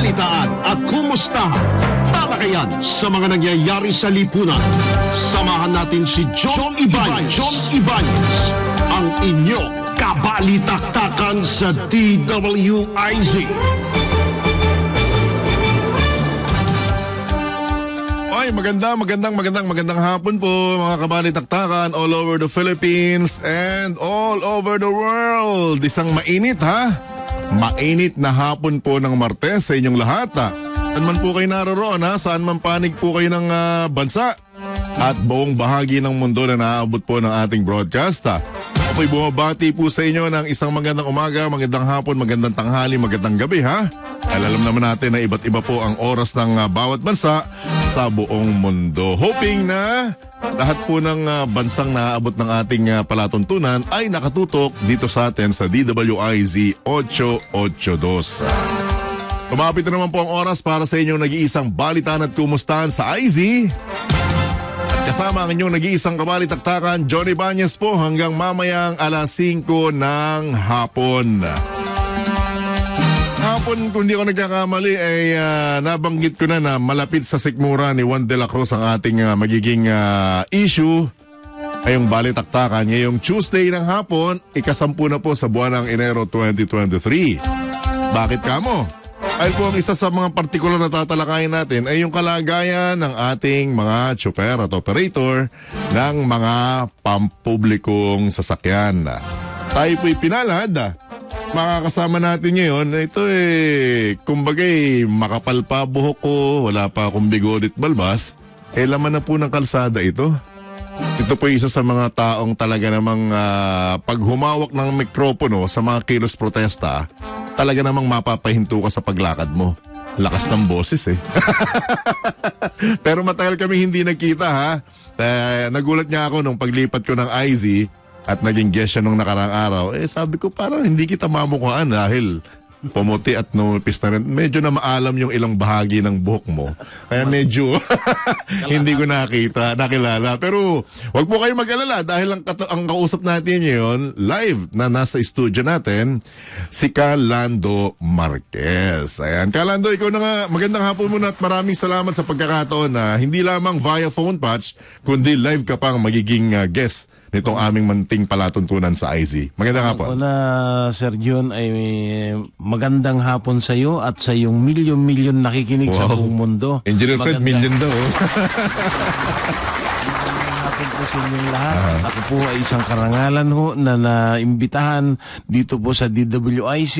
balitaan at kumustahan. Talakayan sa mga nangyayari sa lipunan. Samahan natin si John, John Ibanez. John Ibanez, ang inyo kabalitaktakan sa DWIZ. Ay, maganda, magandang, magandang, magandang hapon po mga kabalitaktakan all over the Philippines and all over the world. Isang mainit ha? Mainit na hapon po ng Martes sa inyong lahat. Ha? Ah. Saan man po kayo naroroon, ha? Ah. saan man panig po kayo ng uh, bansa at buong bahagi ng mundo na naaabot po ng ating broadcast. Ha? Ako'y bumabati po sa inyo ng isang magandang umaga, magandang hapon, magandang tanghali, magandang gabi ha. Alam naman natin na iba't iba po ang oras ng uh, bawat bansa sa buong mundo. Hoping na lahat po ng uh, bansang naaabot ng ating uh, palatuntunan ay nakatutok dito sa atin sa DWIZ 882. Lumapit na naman po ang oras para sa inyong nag-iisang balitan at kumustahan sa IZ. Kasama ang inyong nag-iisang kabalitaktakan, Johnny Banyes po hanggang mamayang alas 5 ng hapon. Hapon, kung hindi ako nagkakamali, ay uh, nabanggit ko na na malapit sa sikmura ni Juan de la Cruz ang ating uh, magiging uh, issue ngayong balitaktakan. Ngayong Tuesday ng hapon, ikasampu na po sa buwan ng Enero 2023. Bakit kamo? Dahil po ang isa sa mga partikular na tatalakayin natin ay yung kalagayan ng ating mga chopper at operator ng mga pampublikong sasakyan. Tayo po'y pinalad. Mga kasama natin ngayon, ito eh, kumbagay makapal pa buhok ko, wala pa akong bigodit balbas, eh laman na po ng kalsada ito. Ito po isa sa mga taong talaga namang uh, ah, pag humawak ng mikropono sa mga kilos protesta, talaga namang mapapahinto ka sa paglakad mo. Lakas ng boses eh. Pero matagal kami hindi nakita ha. Eh, nagulat niya ako nung paglipat ko ng IZ at naging guest siya nung nakarang araw. Eh sabi ko parang hindi kita mamukhaan dahil pumuti at numipis na rin, medyo na maalam yung ilang bahagi ng buhok mo. Kaya medyo hindi ko nakita, nakilala. Pero wag po kayo mag-alala dahil ang, ang kausap natin ngayon, live na nasa studio natin, si Kalando Marquez. Ayan, Kalando, ikaw na nga, magandang hapon muna at maraming salamat sa pagkakataon na hindi lamang via phone patch, kundi live ka pang magiging uh, guest nitong aming manting palatuntunan sa IZ. Magandang hapon. Una, Sir John, ay magandang hapon sa iyo at sa iyong milyon-milyon nakikinig wow. sa buong mundo. Engineer Fred, milyon daw. sa inyong lahat. Uh-huh. Ako po ay isang karangalan ho na naimbitahan dito po sa DWIC.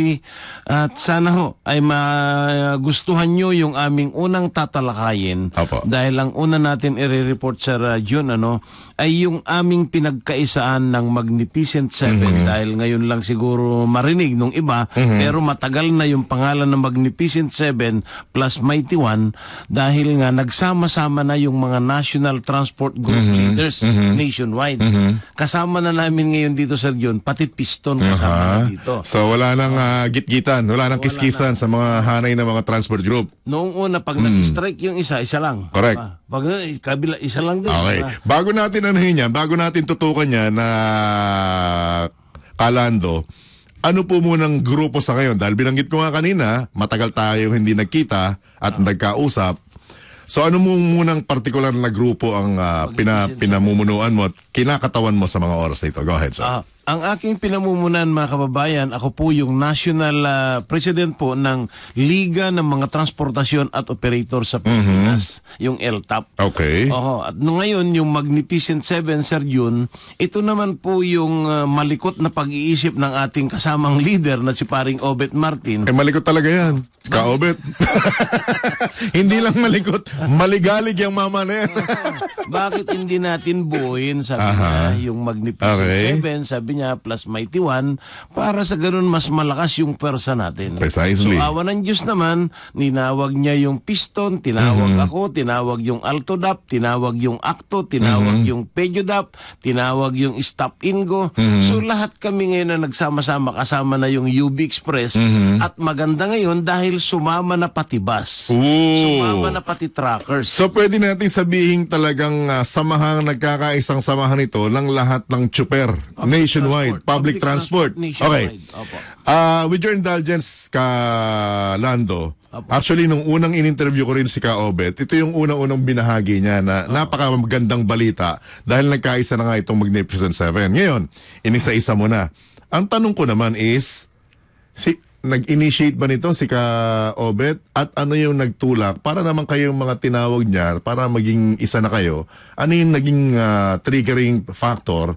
At sana ho ay magustuhan nyo yung aming unang tatalakayin. Opo. Dahil ang una natin i-report sa radyo ano, ay yung aming pinagkaisaan ng Magnificent Seven. Mm-hmm. Dahil ngayon lang siguro marinig nung iba. Mm-hmm. Pero matagal na yung pangalan ng Magnificent Seven plus Mighty One dahil nga nagsama-sama na yung mga national transport group mm-hmm. leaders. Mm-hmm mm-hmm. nationwide. Mm-hmm. Kasama na namin ngayon dito, Sir John, pati piston kasama uh-huh. na dito. So wala nang uh, gitgitan, wala nang kiskisan na. sa mga hanay ng mga transport group. Noong una, pag mm. nag-strike yung isa, isa lang. Correct. Ah, pag kabila, isa lang din. Okay. Ah. Bago natin anuhin yan, bago natin tutukan yan na kalando, ano po munang grupo sa ngayon? Dahil binanggit ko nga kanina, matagal tayo hindi nagkita at ah. nagkausap So ano mo munang partikular na grupo ang uh, pina, pinamumunuan mo at kinakatawan mo sa mga oras na ito? Go ahead, sir. Uh, ang aking pinamumunan mga kababayan, ako po yung national uh, president po ng Liga ng mga Transportasyon at Operator sa mhm. Pilipinas, mm-hmm. yung LTAP. Okay. Oo, at ngayon yung Magnificent 7 Sir Jun, ito naman po yung uh, malikot na pag-iisip ng ating kasamang leader na si paring Obet Martin. Eh malikot talaga yan. Ka Obet. hindi lang malikot, maligalig yung mama na yan. Bakit hindi natin buuin sabi uh-huh. niya yung Magnificent okay. 7, sabi niya niya plus mighty one para sa ganun mas malakas yung persa natin. Precisely. So awa ng Diyos naman, ninawag niya yung piston, tinawag mm-hmm. ako, tinawag yung alto dap, tinawag yung acto, tinawag mm-hmm. yung pedyo dap, tinawag yung stop ingo. Mm-hmm. So lahat kami ngayon na nagsama-sama kasama na yung UB Express mm-hmm. at maganda ngayon dahil sumama na pati bus. Ooh. Sumama na pati trackers. So pwede natin sabihin talagang uh, ah, samahang nagkakaisang samahan ito ng lahat ng chuper. Okay. Nation nationwide. Public, public transport. transport. Okay. Uh, with your indulgence, ka Lando, Opo. Actually, nung unang in-interview ko rin si Ka Obet, ito yung unang-unang binahagi niya na Opo. napakamagandang balita dahil nagkaisa na nga itong Magnificent Seven. Ngayon, inisa-isa mo na. Ang tanong ko naman is, si, nag-initiate ba nito si Ka Obet at ano yung nagtulak para naman kayong mga tinawag niya para maging isa na kayo? Ano yung naging uh, triggering factor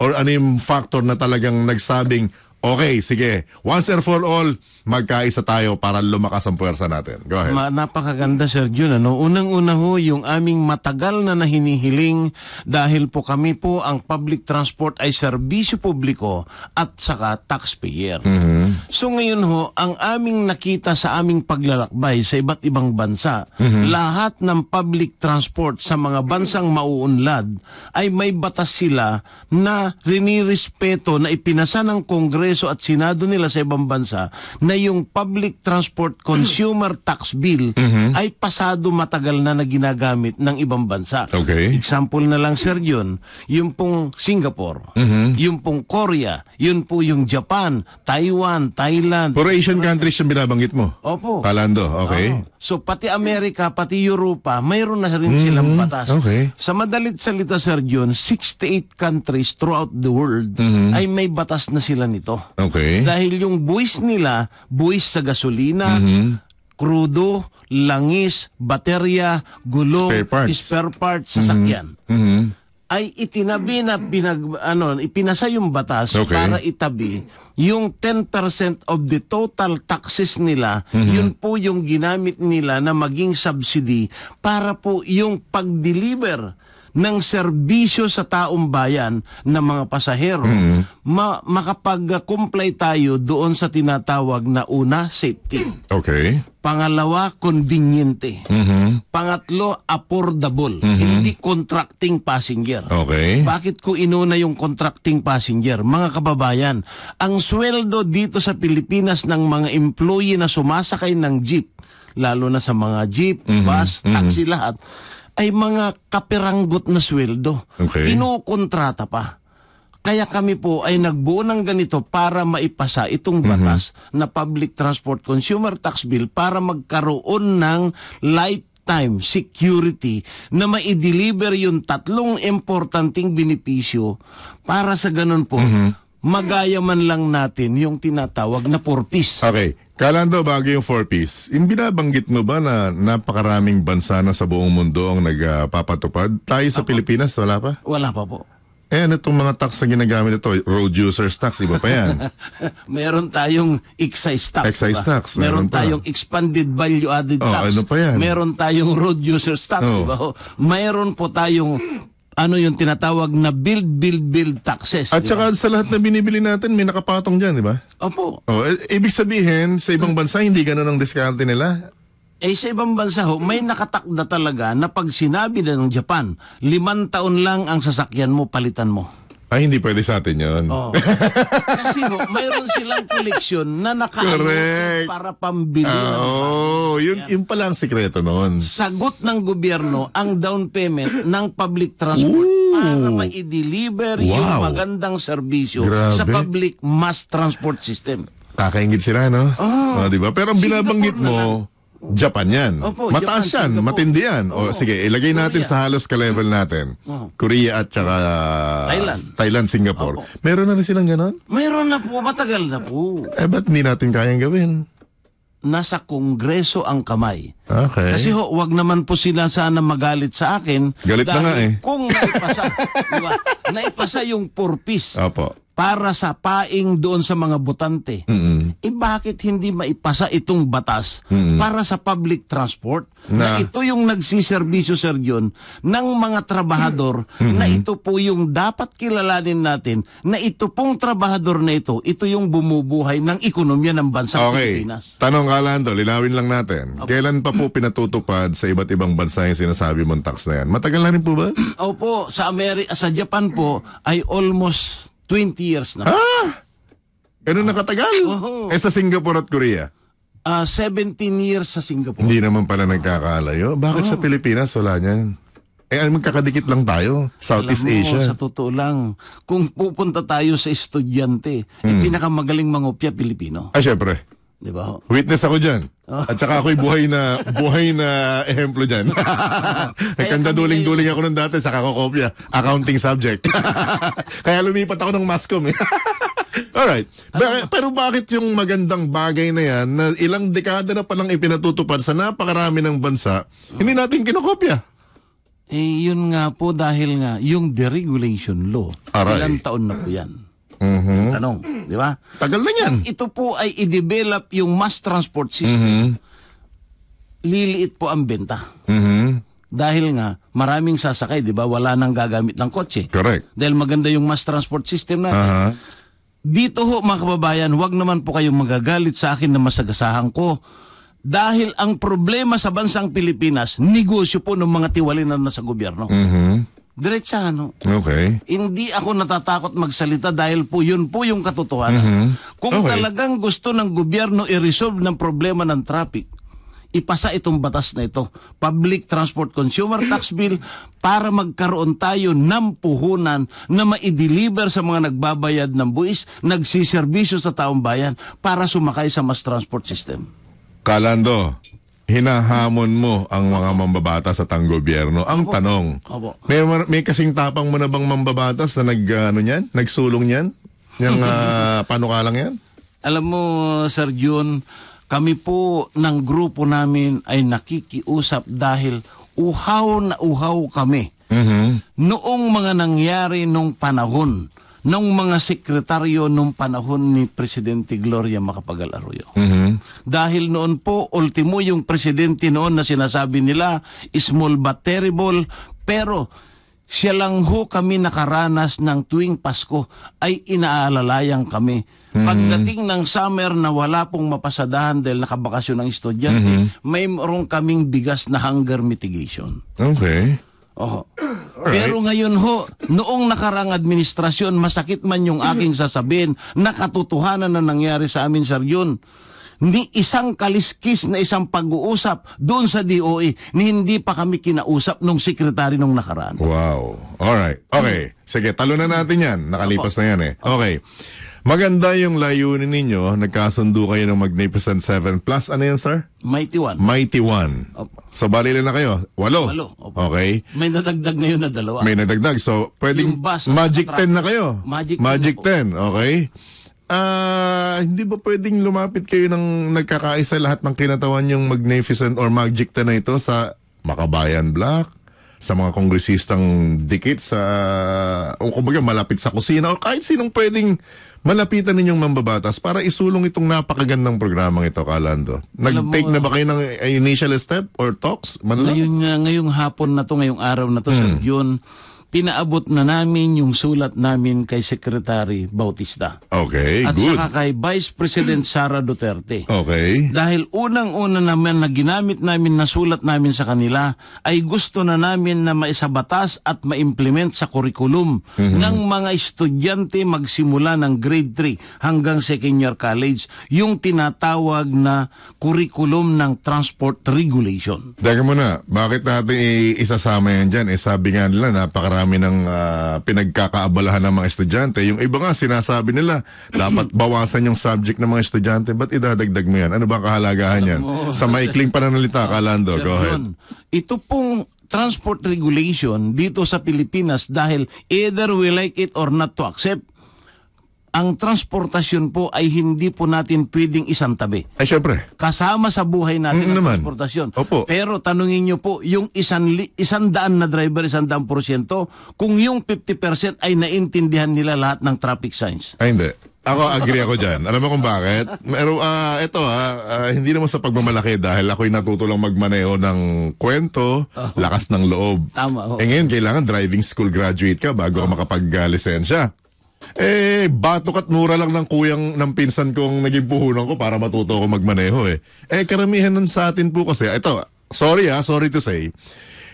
or ano yung factor na talagang nagsabing Okay, sige. Once and for all, magkaisa tayo para lumakas ang puwersa natin. Go ahead. Ma, napakaganda, Sir Jun. Ano? Unang-una ho, yung aming matagal na nahinihiling dahil po kami po, ang public transport ay serbisyo publiko at saka taxpayer. Mm-hmm. So ngayon ho, ang aming nakita sa aming paglalakbay sa iba't ibang bansa, mm-hmm. lahat ng public transport sa mga bansang mauunlad ay may batas sila na rinirespeto na ipinasa ng Kongreso Kongreso at Senado nila sa ibang bansa na yung public transport consumer tax bill mm-hmm. ay pasado matagal na na ginagamit ng ibang bansa. Okay. Example na lang sir John, yung pong Singapore, mm-hmm. yung pong Korea, yun po yung Japan, Taiwan, Thailand. Puro Asian countries yung binabanggit mo? Opo. Palando, okay. Oh. So pati Amerika, pati Europa, mayroon na rin mm-hmm. batas. Okay. Sa madalit salita sir John, 68 countries throughout the world mm-hmm. ay may batas na sila nito. Okay. Dahil yung buwis nila, buwis sa gasolina, mm-hmm krudo, langis, baterya, gulong, spare parts, spare parts mm-hmm. sasakyan. Mm-hmm. Mm-hmm ay itinabi na pinag, ano, ipinasa yung batas okay. para itabi yung 10% of the total taxes nila, mm-hmm. yun po yung ginamit nila na maging subsidy para po yung pag-deliver ng serbisyo sa taong bayan ng mga pasahero, mm ma- makapag-comply tayo doon sa tinatawag na una, safety. Okay. Pangalawa, conveniente. Mm-hmm. Pangatlo, affordable. Mm-hmm. Hindi contracting passenger. Okay. Bakit ko inuna yung contracting passenger? Mga kababayan, ang sweldo dito sa Pilipinas ng mga employee na sumasakay ng jeep, lalo na sa mga jeep, mm-hmm. bus, taxi, mm-hmm. lahat, ay mga kapiranggot na sweldo. Okay. Kinukontrata pa. Kaya kami po ay nagbuo ng ganito para maipasa itong mhm. batas mm-hmm. na Public Transport Consumer Tax Bill para magkaroon ng lifetime security na maideliver yung tatlong importanteng benepisyo para sa ganun po. Mm-hmm magaya man lang natin yung tinatawag na four-piece. Okay. Kailan daw bago yung four-piece? Yung binabanggit mo ba na napakaraming bansa na sa buong mundo ang nagpapatupad? Uh, Tayo sa Apo. Pilipinas, wala pa? Wala pa po. Eh, ano itong mga tax na ginagamit ito? Road users tax, iba pa yan. meron tayong excise tax. Excise diba? tax. Meron, meron pa. tayong expanded value added oh, tax. Ano pa yan? Meron tayong road users tax. Oh. Diba? Meron po tayong ano yung tinatawag na build, build, build taxes. At saka sa lahat na binibili natin, may nakapatong dyan, di ba? Opo. O, oh, e eh, ibig sabihin, sa ibang bansa, hindi ganun ang diskarte nila. Eh sa ibang bansa ho, may nakatakda talaga na pag sinabi na ng Japan, limang taon lang ang sasakyan mo, palitan mo. Ay, hindi pwede sa atin yun. Oh. Kasi ho, mayroon silang koleksyon na nakaano para pambili. Uh, Oo, oh, yun, yan. yun pala ang sikreto noon. Sagot ng gobyerno ang down payment ng public transport Ooh. para ma-deliver wow. yung magandang serbisyo Grabe. sa public mass transport system. Kakaingit sila, no? Oh. Uh, diba? Pero ang binabanggit mo, Japan yan. Opo, Mataas Japan, yan, Singapore. matindi yan. O, sige, ilagay natin Korea. sa halos ka-level natin. Oo. Korea at saka uh, Thailand. Thailand, Singapore. Opo. Meron na rin silang ganon? Meron na po, matagal na po. Eh, ba't hindi natin kayang gawin? Nasa kongreso ang kamay. Okay. Kasi ho, wag naman po sila sana magalit sa akin. Galit na nga eh. Kung naipasa, diba, naipasa yung purpose Opo. para sa paing doon sa mga butante. Mm-mm. Eh bakit hindi maipasa itong batas Mm-mm. para sa public transport na, na ito yung nagsiservisyo, Sir John, ng mga trabahador mm-hmm. na ito po yung dapat kilalanin natin na ito pong trabahador na ito, ito yung bumubuhay ng ekonomiya ng bansa okay. Pilipinas. Tanong ka, Lando, linawin lang natin. Okay. Kailan pa po pinatutupad sa iba't ibang bansa yung sinasabi mong tax na yan? Matagal na rin po ba? Opo, sa, Ameri- sa Japan po ay almost 20 years na. Ah! Ganun nakatagal? katagal? Eh sa Singapore at Korea? Uh, ah, 17 years sa Singapore. Hindi naman pala nagkakalayo. Bakit sa oh. Pilipinas wala niyan? Eh, ay, magkakadikit lang tayo. Southeast Alam mo, Asia. Sa totoo lang, kung pupunta tayo sa estudyante, yung eh, hmm. pinakamagaling mangopya Pilipino. Ah, syempre. Di ba? Witness ako dyan. Oh. At saka ako'y buhay na buhay na ehemplo dyan. Nagkanda duling-duling ako nung dati sa kakokopya. Accounting subject. Kaya lumipat ako ng mascom eh. Alright. Ano ba- pero bakit yung magandang bagay na yan na ilang dekada na palang ipinatutupad sa napakarami ng bansa, oh. hindi natin kinokopya? Eh, yun nga po dahil nga yung deregulation law, Aray. ilang taon na po yan? Mm-hmm. Tanong. Di ba? Tagal na yan. Ito po ay i-develop yung mass transport system. Mm-hmm. Liliit po ang benta. Mm-hmm. Dahil nga, maraming sasakay, di ba? Wala nang gagamit ng kotse. Correct. Dahil maganda yung mass transport system natin. Uh-huh. Dito ho, mga kababayan, wag naman po kayong magagalit sa akin na masagasahan ko. Dahil ang problema sa bansang Pilipinas, negosyo po ng mga tiwalinan na nasa gobyerno. Mm-hmm. Diretsano. Okay. Hindi ako natatakot magsalita dahil po yun po yung katotohanan. Mm-hmm. Kung okay. talagang gusto ng gobyerno i-resolve ng problema ng traffic, ipasa itong batas na ito, Public Transport Consumer Tax Bill, para magkaroon tayo ng puhunan na maideliver sa mga nagbabayad ng buwis, nagsiservisyo sa taong bayan para sumakay sa mas transport system. Kalando, hinahamon mo ang mga mambabata sa gobyerno. Ang tanong, Opo. may, may kasing tapang mo na bang mambabatas na nag, ano yan, nagsulong yan? Yung uh, ah, panukalang yan? Alam mo, Sir June, kami po ng grupo namin ay nakikiusap dahil uhaw na uhaw kami. Mhm. Noong mga nangyari nung panahon ng mga sekretaryo nung panahon ni Presidente Gloria Macapagal Arroyo. Mm-hmm. Dahil noon po, ultimo yung presidente noon na sinasabi nila, small but terrible, pero siya lang ho kami nakaranas ng tuwing Pasko ay inaalalayang kami. Mm-hmm. Pagdating ng summer na wala pong mapasadahan dahil nakabakasyon ng estudyante, mm-hmm. mayroong kaming bigas na hunger mitigation. Okay. Oh. Alright. Pero ngayon ho, noong nakarang administrasyon, masakit man yung mm-hmm. aking sasabihin, nakatotohanan na nangyari sa amin, Sir Yun. Ni isang kaliskis na isang pag-uusap doon sa DOE, ni hindi pa kami kinausap nung sekretary nung nakaraan. Wow. All right. Okay. Sige, talo na natin yan. Nakalipas na yan eh. Okay. Maganda yung layunin ninyo. Nagkasundo kayo ng Magnificent 7 Plus. Ano yan, sir? Mighty One. Mighty One. Opo. So, bali na kayo. Walo. Walo. Opo. Okay. May nadagdag ngayon na dalawa. May nadagdag. So, pwedeng bus, Magic 10 na kayo. Magic 10 Magic na po. Okay. Ah, hindi ba pwedeng lumapit kayo ng nagkakaisa lahat ng kinatawan yung Magnificent or Magic 10 na ito sa Makabayan Black? sa mga kongresistang dikit sa o kumbaga malapit sa kusina o kahit sinong pwedeng malapitan ninyong mambabatas para isulong itong napakagandang programang ito, Kalando. Nag-take na ba kayo ng initial step or talks? Man lang? Ngayon, ngayong hapon na to, ngayong araw na to, hmm. sa yun, pinaabot na namin yung sulat namin kay Secretary Bautista. Okay, At good. saka kay Vice President Sara Duterte. Okay. Dahil unang-una naman na ginamit namin na sulat namin sa kanila ay gusto na namin na maisabatas at ma-implement sa curriculum mm-hmm. ng mga estudyante magsimula ng grade 3 hanggang second year college yung tinatawag na curriculum ng transport regulation. Teka muna, bakit natin isasama yan dyan? Eh sabi nga nila napaka marami ng uh, pinagkakaabalahan ng mga estudyante. Yung iba nga, sinasabi nila, dapat bawasan yung subject ng mga estudyante. Ba't idadagdag mo yan? Ano ba kahalagahan Alam yan? Mo, Sa maikling pananalita, ah, Kalando, go ahead. Ito pong transport regulation dito sa Pilipinas dahil either we like it or not to accept ang transportasyon po ay hindi po natin pwedeng isang tabi. Ay syempre. Kasama sa buhay natin mm, ang naman. transportasyon. Opo. Pero tanungin nyo po, yung isang, isan daan na driver, isan daan porsyento, kung yung 50% ay naintindihan nila lahat ng traffic signs. Ay hindi. Ako, agree ako dyan. Alam mo kung bakit? Pero uh, ah, ito ha, uh, ah, hindi naman sa pagmamalaki dahil ako'y natuto lang magmaneho ng kwento, ah. lakas ng loob. Tama. Oh. E ngayon, kailangan driving school graduate ka bago ka makapag-lisensya. Eh, batok at mura lang ng kuyang ng pinsan kong naging puhunan ko para matuto ako magmaneho eh. Eh, karamihan nun sa atin po kasi, ito, sorry ah, sorry to say,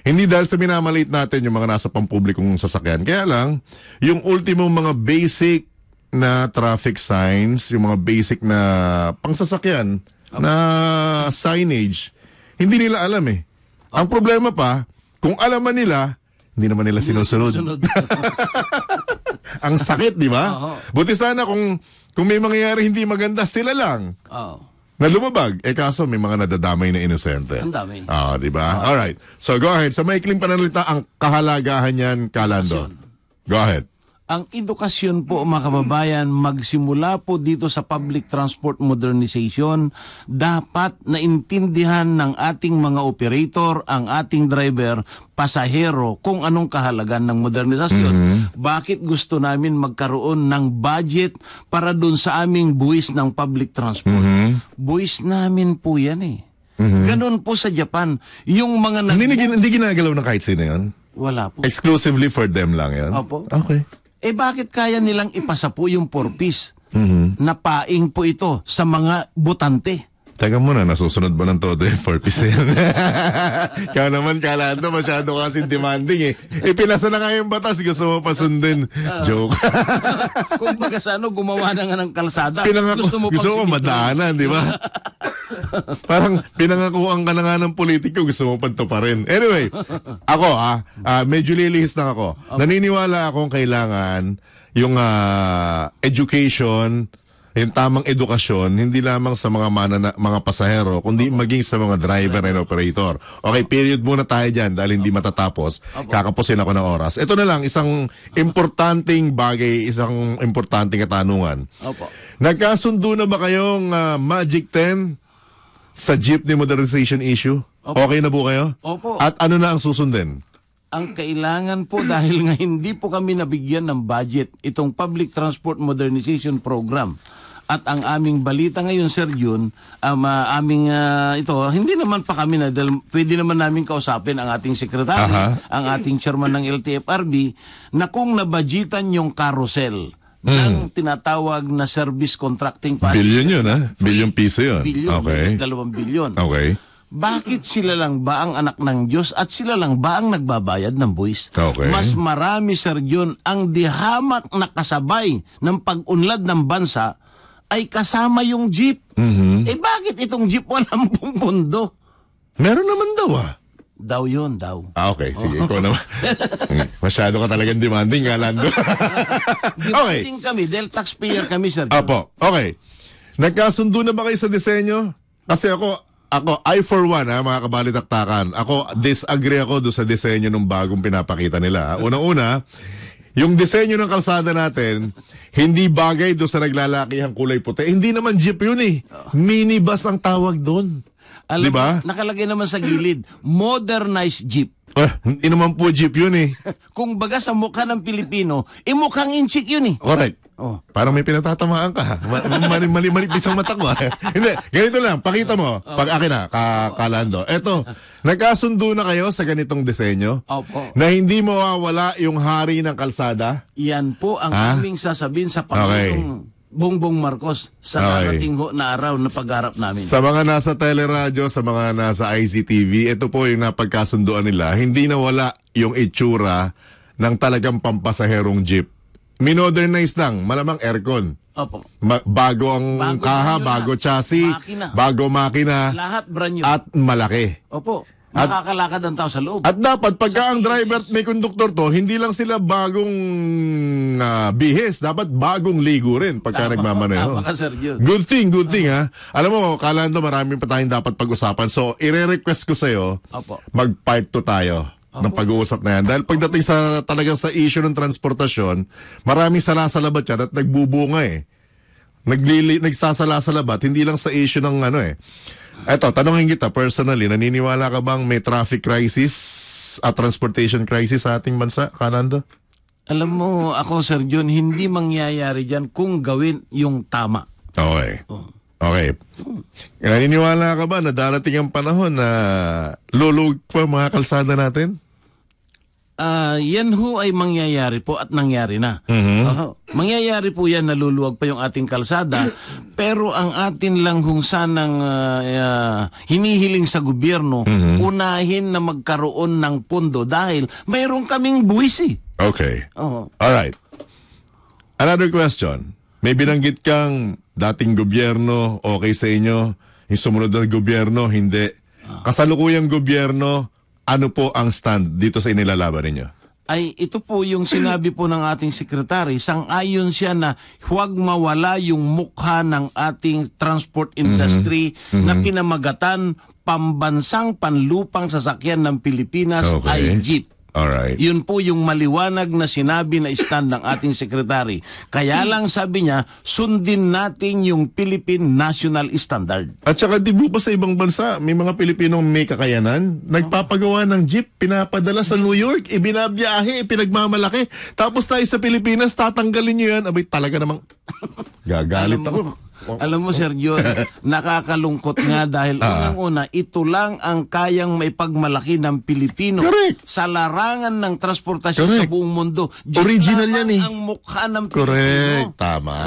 hindi dahil sa minamalit natin yung mga nasa pampublikong sasakyan. Kaya lang, yung ultimo mga basic na traffic signs, yung mga basic na pangsasakyan, na signage, hindi nila alam eh. Ang problema pa, kung alam man nila, hindi naman nila sinusunod. Ang sakit, di ba? Oo. Buti sana kung, kung may mangyayari hindi maganda, sila lang. Oo. Na lumabag. Eh kaso may mga nadadamay na inosente. Ang dami. Ah, di ba? All right. So go ahead. Sa maikling pananalita, ang kahalagahan niyan, Kalando. Go ahead. Ang edukasyon po mga kababayan magsimula po dito sa public transport modernization dapat na intindihan ng ating mga operator, ang ating driver, pasahero kung anong kahalagan ng modernisasyon. Mm-hmm. Bakit gusto namin magkaroon ng budget para doon sa aming buwis ng public transport? Mm-hmm. Buwis namin po yan eh. Mm-hmm. Ganun po sa Japan. Yung mga... Nag- hindi, hindi ginagalaw na kahit sino yan Wala po. Exclusively for them lang yan? Opo. Okay eh bakit kaya nilang ipasa po yung porpis mm-hmm. na paing po ito sa mga butante? Teka muna, nasusunod ba ng todo yung 4% Kaya naman, kalando, masyado kasi demanding eh. Ipinasa na nga yung batas, gusto mo pa sundin. Ah. Joke. Kung baga sa ano, gumawa na nga ng kalsada. Pinangako, gusto mo, gusto mo madaanan, di ba? Parang pinangakuan ka na nga ng politiko, gusto mo pa rin. Anyway, ako ah, ah medyo lilihis na ako. Naniniwala akong kailangan yung ah, education, yung tamang edukasyon, hindi lamang sa mga manana, mga pasahero, kundi maging sa mga driver and operator. Okay, period muna tayo dyan dahil hindi matatapos. Kakapusin ako ng oras. Ito na lang, isang importanteng bagay, isang importanteng katanungan. Opo. Nagkasundo na ba kayong ah, Magic 10 sa jeepney modernization issue? Opo. Okay na po kayo? Opo. At ano na ang susundin? Ang kailangan po dahil nga hindi po kami nabigyan ng budget itong Public Transport Modernization Program. At ang aming balita ngayon, Sir Jun, um, uh, aming uh, ito, hindi naman pa kami na, dahil pwede naman namin kausapin ang ating sekretary, Aha. ang ating chairman ng LTFRB, na kung nabajitan yung carousel, mm. ng tinatawag na service contracting pa. Bilyon yun, ha? Ah. Bilyon piso yun. Bilyon, okay. dalawang bilyon. Okay. Bakit sila lang ba ang anak ng Diyos at sila lang ba ang nagbabayad ng buwis? Okay. Mas marami, Sir John, ang dihamak na kasabay ng pag-unlad ng bansa ay kasama yung jeep. Mm-hmm. Eh bakit itong jeep walang pumpundo? Meron naman daw ah. Daw yun, daw. Ah, okay. Oh. Sige, ikaw naman. Masyado ka talagang demanding, nga, ah, Lando. okay. Demanding kami dahil taxpayer kami, sir. Apo, okay. Nagkasundo na ba kayo sa disenyo? Kasi ako, ako, I for one, ha, ah, mga kabalitaktakan, ako, disagree ako do sa disenyo ng bagong pinapakita nila. Ah. Unang-una, yung disenyo ng kalsada natin, hindi bagay do sa naglalakihang kulay puti. Hindi naman jeep yun eh. Oh. Minibus ang tawag doon. Alam diba? Mo, nakalagay naman sa gilid, modernized jeep. Eh, hindi naman po jeep yun eh. Kung baga sa mukha ng Pilipino, eh mukhang inchik yun eh. Correct. Oh. Parang may pinatatamaan ka. Mali, mali, malipis ang mata ko. Ah. hindi, ganito lang. Pakita mo. Oh. Pag akin na, ka, kalando. Eto, nagkasundo na kayo sa ganitong disenyo? Opo. Na hindi mawawala yung hari ng kalsada? Yan po ang ha? aming sasabihin sa Panginoong... Okay. Bongbong Marcos sa okay. darating ho na araw na pagharap namin. Sa mga nasa teleradyo, sa mga nasa ICTV, ito po yung napagkasunduan nila. Hindi na wala yung itsura ng talagang pampasaherong jeep. Minodernize lang, malamang aircon. Opo. Ma- bago ang bago kaha, bago na. chassis, makina. bago makina. Lahat brand new. At malaki. Opo. At, Nakakalakad ang tao sa loob. At dapat, pagka ang driver may conductor to, hindi lang sila bagong uh, bihis. Dapat bagong ligo rin pagka tama, nagmamaneho. Good thing, good thing, ha? Alam mo, kalaan to maraming pa tayong dapat pag-usapan. So, ire-request ko sa'yo, mag-part to tayo. Opo. ng pag-uusap na yan. Dahil pagdating sa talagang sa issue ng transportasyon, maraming salasalabat yan at nagbubunga eh. Nagli- nagsasalasalabat, hindi lang sa issue ng ano eh, Eto, tanongin kita personally, naniniwala ka bang may traffic crisis at transportation crisis sa ating bansa, Kanando? Alam mo, ako Sir John, hindi mangyayari dyan kung gawin yung tama. Okay. Oh. Okay. Naniniwala ka ba na darating ang panahon na lulog pa mga kalsada natin? uh, yan ho ay mangyayari po at nangyari na. Mm-hmm. Uh, mangyayari po yan, naluluwag pa yung ating kalsada. pero ang atin lang kung sanang uh, uh, hinihiling sa gobyerno, mm-hmm. unahin na magkaroon ng pondo dahil mayroon kaming buwis eh. Okay. Uh-huh. All right. Another question. May binanggit kang dating gobyerno, okay sa inyo. Yung sumunod na gobyerno, hindi. Kasalukuyang gobyerno, ano po ang stand dito sa inilalaban ninyo? Ay ito po yung sinabi po ng ating sekretary, sang-ayon siya na huwag mawala yung mukha ng ating transport mm-hmm. industry mm-hmm. na pinamagatan pambansang panlupang sasakyan ng Pilipinas okay. ay jeep. Alright. Yun po yung maliwanag na sinabi na stand ng ating sekretary. Kaya lang sabi niya, sundin natin yung Philippine National Standard. At saka di ba sa ibang bansa, may mga Pilipinong may kakayanan, nagpapagawa ng jeep, pinapadala sa New York, ibinabiyahe, pinagmamalaki. Tapos tayo sa Pilipinas, tatanggalin niyo yan. Abay, talaga namang gagalit ako. Alam mo, Sir John, nakakalungkot nga dahil Ah. unang-una, ito lang ang kayang maipagmalaki ng Pilipino Correct. sa larangan ng transportasyon sa buong mundo. Diyan Original yan eh. ang mukha ng Correct. Pilipino. Tama.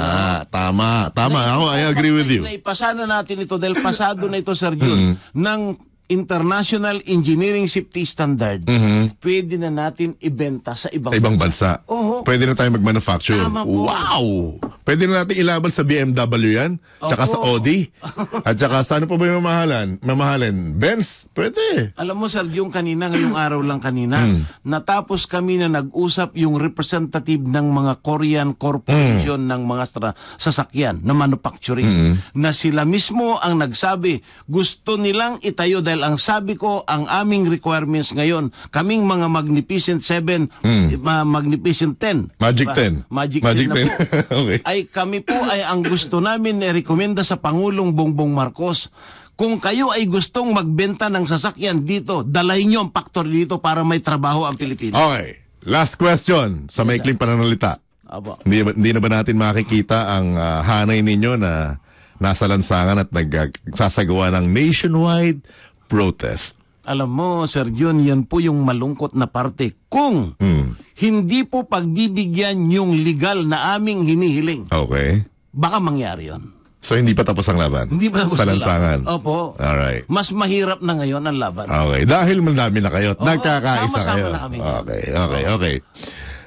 Tama. Tama. Ako, I agree with you. Naipasa na natin ito dahil pasado na ito, Sir John, mm. ng international engineering safety standard, mm-hmm. pwede na natin ibenta sa ibang, sa ibang bansa. bansa. Oho. Pwede na tayo mag-manufacture. Wow! Pwede na natin ilaban sa BMW yan, Opo. tsaka sa Audi, at tsaka sa ano pa ba yung mamahalan? Mamahalin. Benz? Pwede. Alam mo, sir, yung kanina, ngayong araw lang kanina, mm. natapos kami na nag-usap yung representative ng mga Korean corporation mm. ng mga stra- sasakyan na manufacturing, mm. na sila mismo ang nagsabi, gusto nilang itayo dahil dahil ang sabi ko, ang aming requirements ngayon, kaming mga Magnificent 7, mm. uh, Magnificent 10. Magic diba? 10. Magic, Magic 10, 10. okay. ay kami po ay ang gusto namin i rekomenda sa Pangulong Bongbong Marcos. Kung kayo ay gustong magbenta ng sasakyan dito, dalhin nyo ang factory dito para may trabaho ang Pilipinas. Okay. Last question sa maikling pananalita. Aba. Hindi, hindi na ba natin makikita ang uh, hanay ninyo na nasa lansangan at nagsasagawa ah, ng nationwide protest. Alam mo, Sir Jun, yan po yung malungkot na parte. Kung mm. hindi po pagbibigyan yung legal na aming hinihiling, Okay. baka mangyari yon. So hindi pa tapos ang laban? Hindi pa tapos Sa lansangan? laban. Opo. Alright. Mas mahirap na ngayon ang laban. Okay. Dahil madami na kayo at Oo, nagkakakaisa sama-sama kayo. na kami. Okay, okay, okay.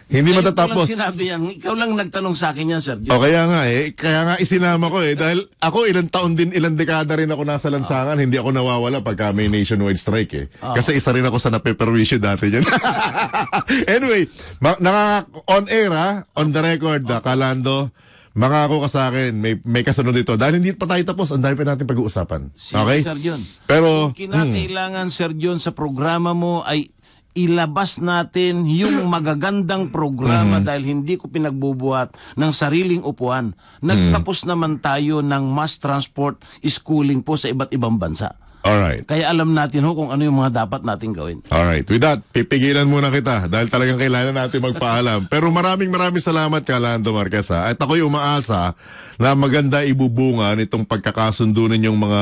Hindi Ngayon matatapos. lang sinabi yan. Ikaw lang nagtanong sa akin yan, Sir Joe. O kaya nga eh. Kaya nga isinama ko eh. Dahil ako ilang taon din, ilang dekada rin ako nasa lansangan. Uh, hindi ako nawawala pagka may nationwide strike eh. Uh, Kasi isa rin ako sa napeperwisyo dati dyan. anyway, naka on air ha, ah. on the record, uh, Kalando. ako ka sa akin, may, may kasunod dito. Dahil hindi pa tayo tapos, ang dami pa natin pag-uusapan. Okay? Sir John. Pero... Hmm. kinakailangan, hmm. Sir John, sa programa mo ay ilabas natin yung magagandang programa mm-hmm. dahil hindi ko pinagbubuhat ng sariling upuan. Nagtapos mm-hmm. naman tayo ng mass transport schooling po sa iba't ibang bansa. Alright. Kaya alam natin ho kung ano yung mga dapat natin gawin. Alright. With that, pipigilan muna kita dahil talagang kailangan natin magpaalam. Pero maraming maraming salamat ka, Lando Marquez. Ha? At ako'y umaasa na maganda ibubunga nitong pagkakasundo ninyong mga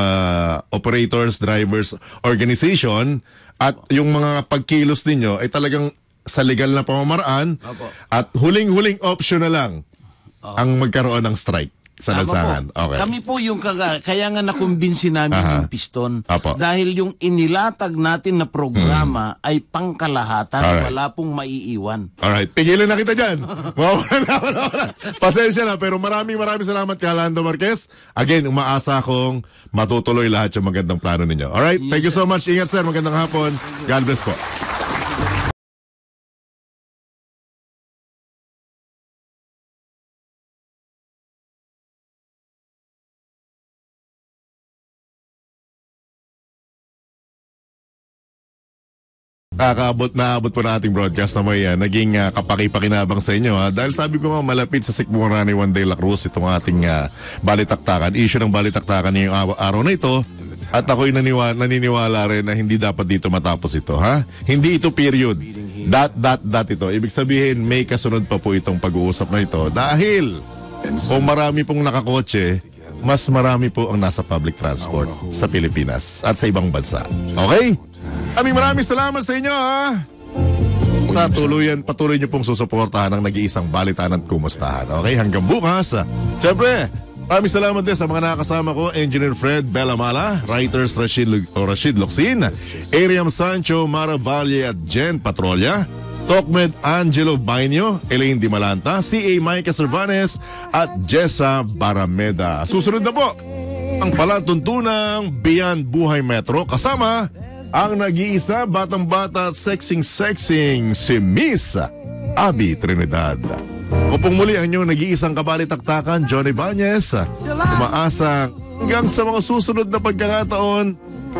operators, drivers, organization at Opo. yung mga pagkilos ninyo ay talagang sa legal na pamamaraan Opo. at huling-huling option na lang Opo. ang magkaroon ng strike sa Okay. Kami po yung kaga, kaya nga nakumbinsi namin Aha. yung piston Apo. dahil yung inilatag natin na programa hmm. ay pangkalahatan Alright. wala pong maiiwan. Alright, pigilan na kita dyan. Pasensya na pero maraming maraming salamat kay Alando Marquez. Again, umaasa akong matutuloy lahat yung magandang plano ninyo. Alright, yes, thank you so much. Ingat sir, magandang hapon. God bless po. kakaabot na abot po ng ating broadcast na may uh, naging uh, kapakipakinabang sa inyo. Ha? Ah. Dahil sabi ko nga malapit sa sikmura ni Juan de la Cruz itong ating uh, balitaktakan. Issue ng balitaktakan ngayong araw, na ito. At ako'y naniwala, naniniwala rin na hindi dapat dito matapos ito. ha Hindi ito period. Dot, dot, dot ito. Ibig sabihin may kasunod pa po itong pag-uusap na ito. Dahil kung marami pong nakakotse, mas marami po ang nasa public transport sa Pilipinas at sa ibang bansa. Okay? Aming maraming salamat sa inyo ha. Sa patuloy niyo pong susuportahan ang nag-iisang balitan at kumustahan. Okay, hanggang bukas. Siyempre, maraming salamat din sa mga nakakasama ko, Engineer Fred Belamala, writers Rashid, o Rashid Loxin, Ariam Sancho, Mara Valle at Jen Patrolla, Tokmed Angelo Bainio, Elaine Dimalanta, CA Mike Cervantes at Jessa Barameda. Susunod na po ang palatuntunang Beyond Buhay Metro kasama ang nag-iisa batang-bata at sexing-sexing si Miss Abby Trinidad. Upong muli ang inyong nag-iisang kabalitaktakan, Johnny Banyes. Umaasa hanggang sa mga susunod na pagkakataon,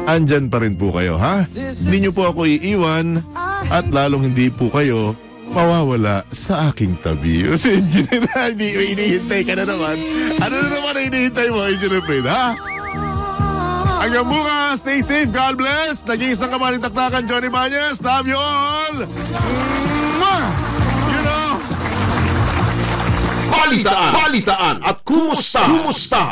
andyan pa rin po kayo, ha? Hindi niyo po ako iiwan at lalong hindi po kayo mawawala sa aking tabi. Kasi engineer, hindi, hinihintay ka na naman. Ano na naman ang inihintay mo, engineer Fred, ha? Hanggang bukas, stay safe, God bless. Nag-iisang kamaling taktakan, Johnny Banyes. Love you all! Mwah! You know? Balitaan, balitaan at kumusta, kumusta.